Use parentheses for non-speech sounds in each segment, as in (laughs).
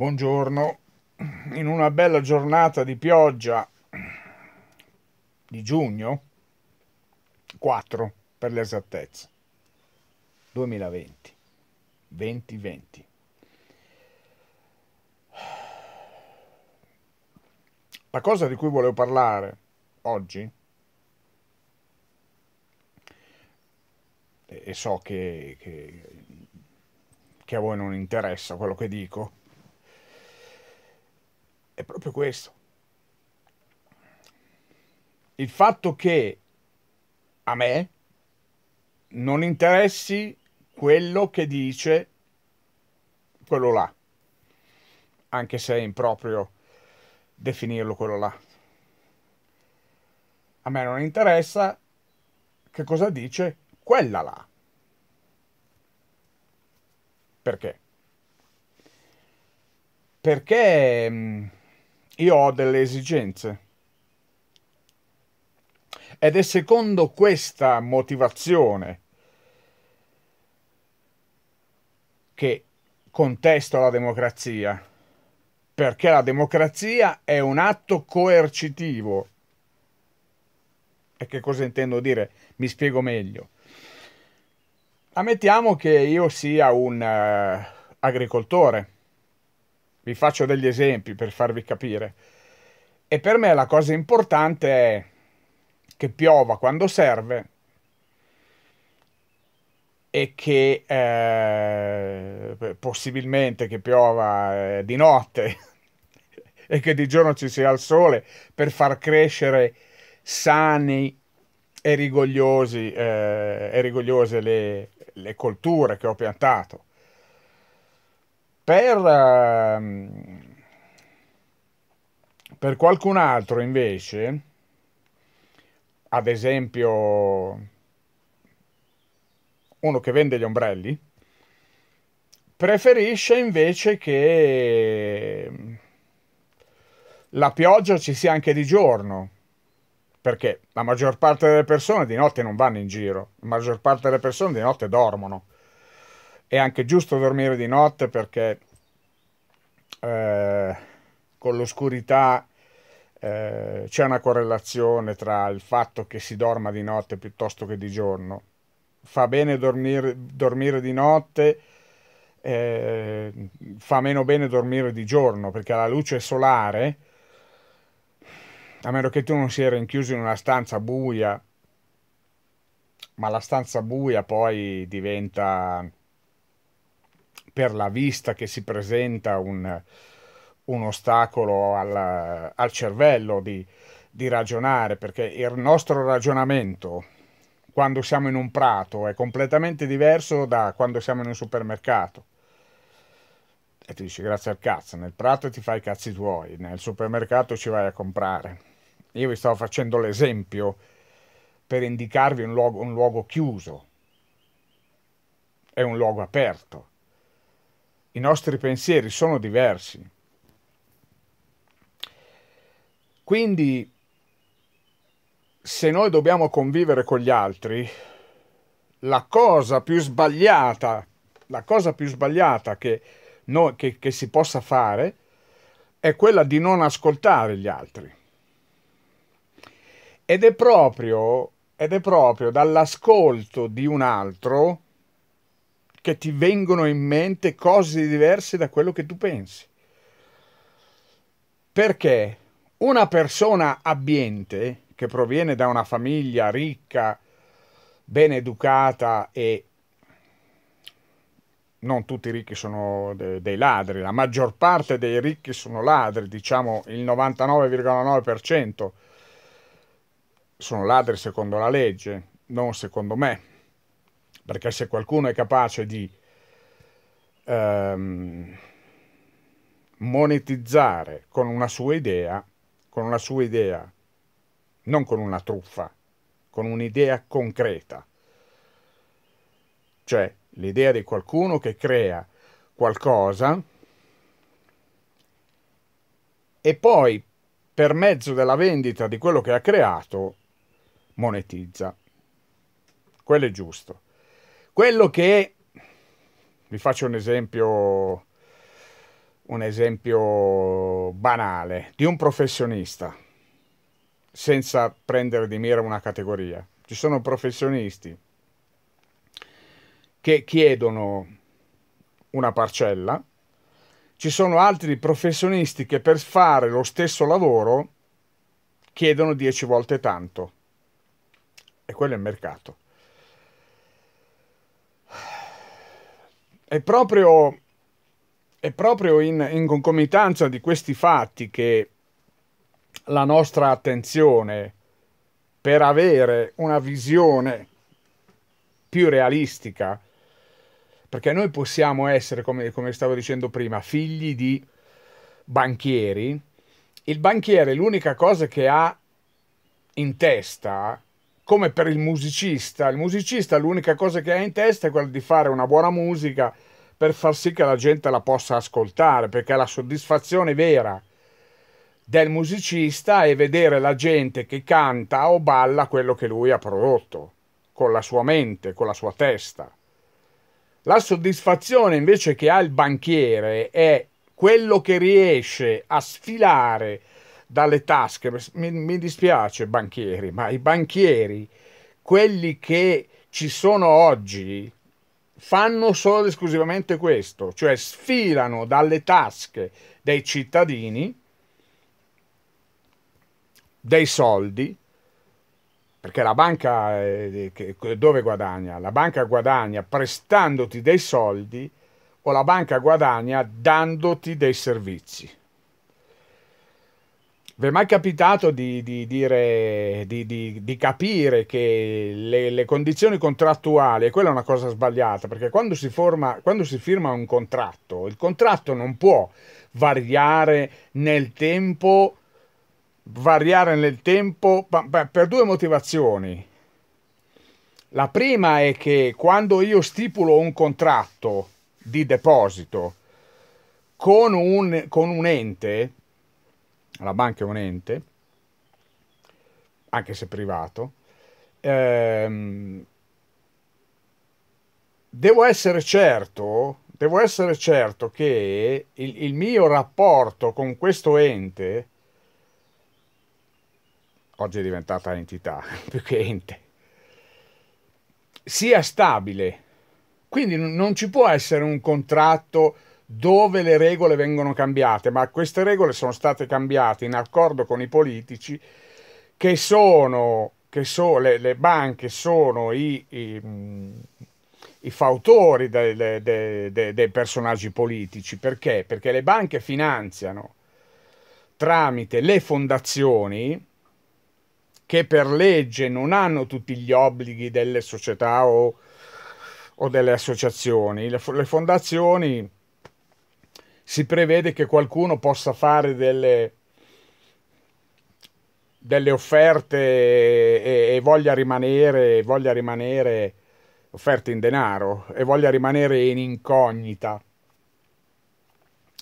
Buongiorno, in una bella giornata di pioggia di giugno, 4 per l'esattezza, 2020, 2020. La cosa di cui volevo parlare oggi, e so che, che, che a voi non interessa quello che dico, è proprio questo. Il fatto che a me non interessi quello che dice quello là, anche se è improprio definirlo quello là. A me non interessa che cosa dice quella là. Perché? Perché mm, io ho delle esigenze. Ed è secondo questa motivazione che contesto la democrazia, perché la democrazia è un atto coercitivo. E che cosa intendo dire? Mi spiego meglio. Ammettiamo che io sia un uh, agricoltore vi faccio degli esempi per farvi capire. E per me la cosa importante è che piova quando serve e che eh, possibilmente che piova eh, di notte (laughs) e che di giorno ci sia il sole per far crescere sani e rigogliosi eh, e rigogliose le, le colture che ho piantato per, ehm, per qualcun altro invece, ad esempio uno che vende gli ombrelli, preferisce invece che la pioggia ci sia anche di giorno, perché la maggior parte delle persone di notte non vanno in giro, la maggior parte delle persone di notte dormono è anche giusto dormire di notte perché eh, con l'oscurità eh, c'è una correlazione tra il fatto che si dorma di notte piuttosto che di giorno. Fa bene dormire, dormire di notte, eh, fa meno bene dormire di giorno perché la luce solare, a meno che tu non sia rinchiuso in una stanza buia, ma la stanza buia poi diventa per la vista che si presenta un, un ostacolo al, al cervello di, di ragionare, perché il nostro ragionamento quando siamo in un prato è completamente diverso da quando siamo in un supermercato. E ti dici grazie al cazzo, nel prato ti fai i cazzi tuoi, nel supermercato ci vai a comprare. Io vi stavo facendo l'esempio per indicarvi un luogo, un luogo chiuso, è un luogo aperto i nostri pensieri sono diversi. Quindi, se noi dobbiamo convivere con gli altri, la cosa più sbagliata, la cosa più sbagliata che, noi, che, che si possa fare è quella di non ascoltare gli altri. Ed è proprio, ed è proprio dall'ascolto di un altro che ti vengono in mente cose diverse da quello che tu pensi. Perché una persona abbiente, che proviene da una famiglia ricca, ben educata e non tutti i ricchi sono dei ladri, la maggior parte dei ricchi sono ladri, diciamo il 99,9% sono ladri secondo la legge, non secondo me perché se qualcuno è capace di ehm, monetizzare con una sua idea, con una sua idea, non con una truffa, con un'idea concreta, cioè l'idea di qualcuno che crea qualcosa e poi per mezzo della vendita di quello che ha creato monetizza. Quello è giusto. Quello che, vi faccio un esempio, un esempio banale, di un professionista, senza prendere di mira una categoria. Ci sono professionisti che chiedono una parcella, ci sono altri professionisti che per fare lo stesso lavoro chiedono 10 volte tanto. E quello è il mercato. È proprio, è proprio in, in concomitanza di questi fatti che la nostra attenzione per avere una visione più realistica, perché noi possiamo essere, come, come stavo dicendo prima, figli di banchieri. Il banchiere l'unica cosa che ha in testa come per il musicista. Il musicista l'unica cosa che ha in testa è quella di fare una buona musica per far sì che la gente la possa ascoltare, perché la soddisfazione vera del musicista è vedere la gente che canta o balla quello che lui ha prodotto, con la sua mente, con la sua testa. La soddisfazione invece che ha il banchiere è quello che riesce a sfilare dalle tasche. Mi, mi dispiace, banchieri, ma i banchieri, quelli che ci sono oggi, fanno solo ed esclusivamente questo, cioè sfilano dalle tasche dei cittadini dei soldi, perché la banca eh, eh, dove guadagna? La banca guadagna prestandoti dei soldi o la banca guadagna dandoti dei servizi. Vi è mai capitato di, di, dire, di, di capire che le, le, condizioni contrattuali, e quella è una cosa sbagliata, perché quando si, forma, quando si firma un contratto, il contratto non può variare nel tempo, variare nel tempo per due motivazioni. La prima è che quando io stipulo un contratto di deposito con un, con un ente, la banca è un ente, anche se privato, ehm, devo essere certo, devo essere certo che il, il mio rapporto con questo ente, oggi è diventata entità (laughs) più che ente, sia stabile. Quindi non ci può essere un contratto dove le regole vengono cambiate, ma queste regole sono state cambiate in accordo con i politici che sono, che so, le, le, banche sono i, i, mm, i fautori dei de, de, de, personaggi politici. Perché? Perché le banche finanziano tramite le fondazioni che per legge non hanno tutti gli obblighi delle società o, o delle associazioni. le, le fondazioni si prevede che qualcuno possa fare delle, delle offerte e, e, voglia rimanere, voglia rimanere offerte in denaro e voglia rimanere in incognita,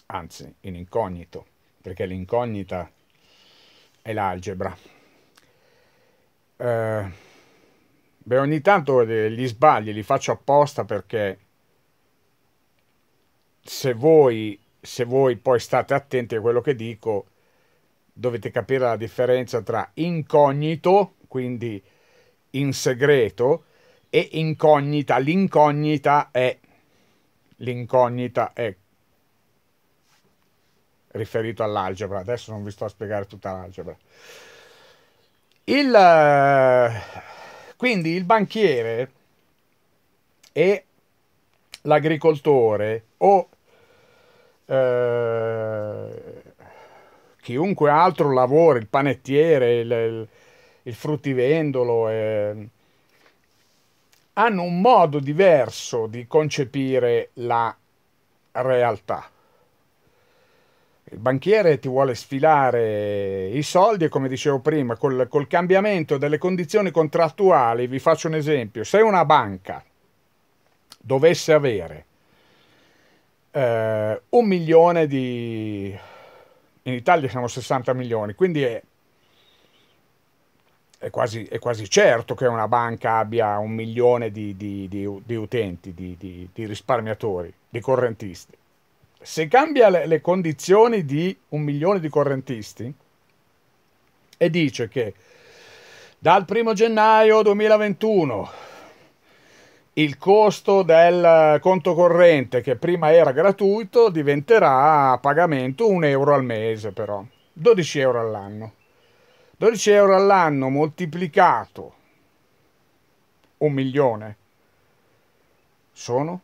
anzi in incognito, perché l'incognita è l'algebra. Eh, beh, ogni tanto gli sbagli li faccio apposta perché se voi se voi poi state attenti a quello che dico, dovete capire la differenza tra incognito, quindi in segreto, e incognita. L'incognita è, l'incognita è riferito all'algebra. Adesso non vi sto a spiegare tutta l'algebra. Il, eh, quindi il banchiere e l'agricoltore o eh, chiunque altro lavora, il panettiere, il, il fruttivendolo, eh, hanno un modo diverso di concepire la realtà. Il banchiere ti vuole sfilare i soldi e come dicevo prima, col, col, cambiamento delle condizioni contrattuali, vi faccio un esempio, se una banca dovesse avere eh, un milione di... in Italia siamo 60 milioni, quindi è, è, quasi, è quasi, certo che una banca abbia un milione di, di, di, di utenti, di, risparmiatori, di correntisti. Se cambia le, le condizioni di un milione di correntisti e dice che dal 1 gennaio 2021 il costo del conto corrente che prima era gratuito diventerà a pagamento 1 euro al mese però 12 euro all'anno 12 euro all'anno moltiplicato un milione sono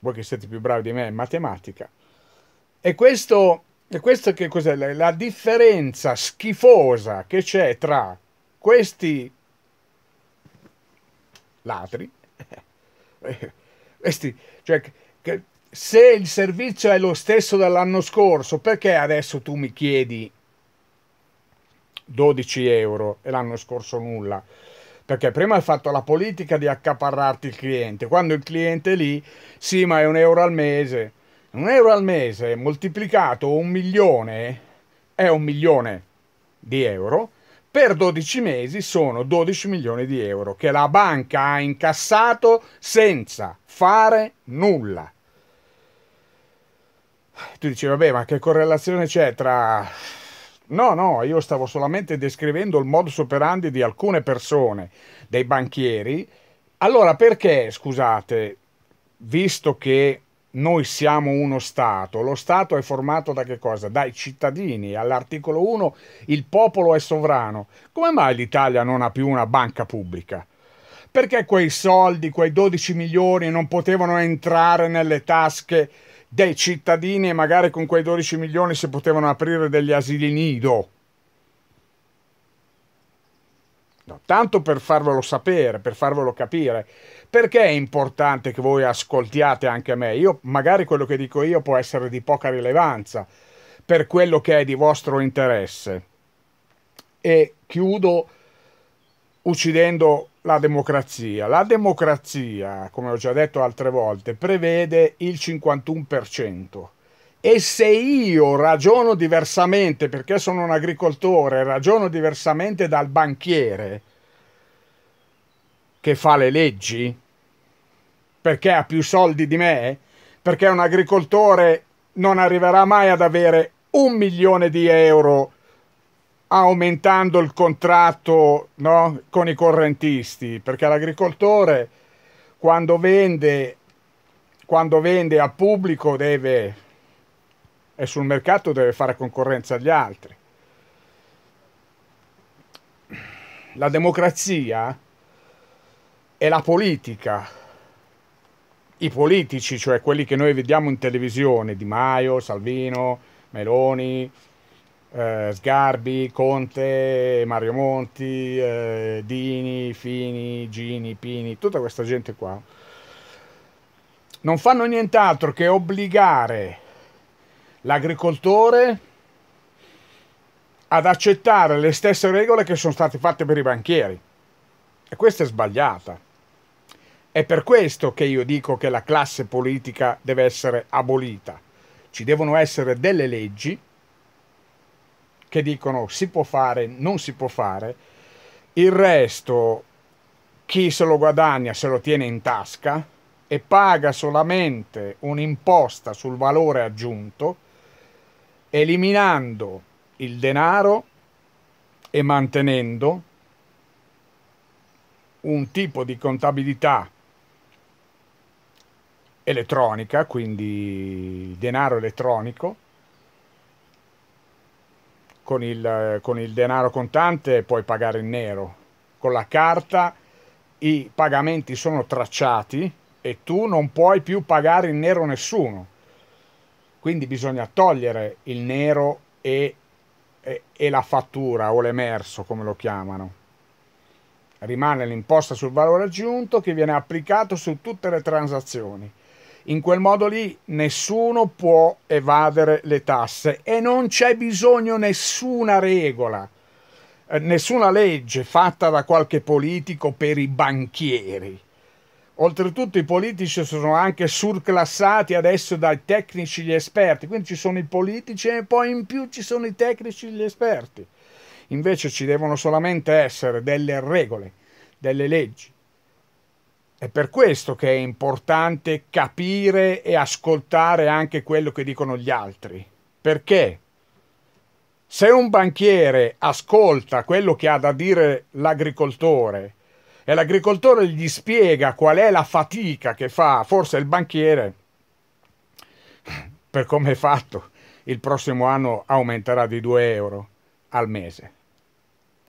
voi che siete più bravi di me in matematica e questo, e questo che cos'è la differenza schifosa che c'è tra questi ladri. Eh, questi, cioè, che, se il servizio è lo stesso dell'anno scorso, perché adesso tu mi chiedi 12 euro e l'anno scorso nulla? Perché prima hai fatto la politica di accaparrarti il cliente. Quando il cliente è lì, sì, ma è un euro al mese. Un euro al mese moltiplicato un milione è un milione di euro per 12 mesi sono 12 milioni di euro che la banca ha incassato senza fare nulla. Tu dici, vabbè, ma che correlazione c'è tra... No, no, io stavo solamente descrivendo il modus operandi di alcune persone, dei banchieri. Allora, perché, scusate, visto che noi siamo uno Stato, lo Stato è formato da che cosa? Dai cittadini, all'articolo 1 il popolo è sovrano. Come mai l'Italia non ha più una banca pubblica? Perché quei soldi, quei 12 milioni non potevano entrare nelle tasche dei cittadini e magari con quei 12 milioni si potevano aprire degli asili nido? No, tanto per farvelo sapere, per farvelo capire, perché è importante che voi ascoltiate anche me? Io, magari quello che dico io può essere di poca rilevanza per quello che è di vostro interesse. E chiudo uccidendo la democrazia. La democrazia, come ho già detto altre volte, prevede il 51%. E se io ragiono diversamente, perché sono un agricoltore, ragiono diversamente dal banchiere che fa le leggi, perché ha più soldi di me? Perché un agricoltore non arriverà mai ad avere un milione di euro aumentando il contratto no, con i correntisti, perché l'agricoltore quando vende, quando vende a pubblico deve, e sul mercato deve fare concorrenza agli altri. La democrazia e la politica i politici, cioè quelli che noi vediamo in televisione, Di Maio, Salvino, Meloni, eh, Sgarbi, Conte, Mario Monti, eh, Dini, Fini, Gini, Pini, tutta questa gente qua, non fanno nient'altro che obbligare l'agricoltore ad accettare le stesse regole che sono state fatte per i banchieri. E questa è sbagliata. È per questo che io dico che la classe politica deve essere abolita. Ci devono essere delle leggi che dicono si può fare, non si può fare. Il resto chi se lo guadagna se lo tiene in tasca e paga solamente un'imposta sul valore aggiunto, eliminando il denaro e mantenendo un tipo di contabilità elettronica, quindi denaro elettronico. Con il, con il denaro contante puoi pagare in nero, con la carta i pagamenti sono tracciati e tu non puoi più pagare in nero nessuno. Quindi bisogna togliere il nero e, e, e la fattura o l'emerso, come lo chiamano rimane l'imposta sul valore aggiunto che viene applicato su tutte le transazioni. In quel modo lì nessuno può evadere le tasse e non c'è bisogno nessuna regola, eh, nessuna legge fatta da qualche politico per i banchieri. Oltretutto i politici sono anche surclassati adesso dai tecnici e gli esperti, quindi ci sono i politici e poi in più ci sono i tecnici e gli esperti. Invece ci devono solamente essere delle regole, delle leggi, è per questo che è importante capire e ascoltare anche quello che dicono gli altri. Perché se un banchiere ascolta quello che ha da dire l'agricoltore e l'agricoltore gli spiega qual è la fatica che fa, forse il banchiere, per come è fatto, il prossimo anno aumenterà di 2 euro al mese.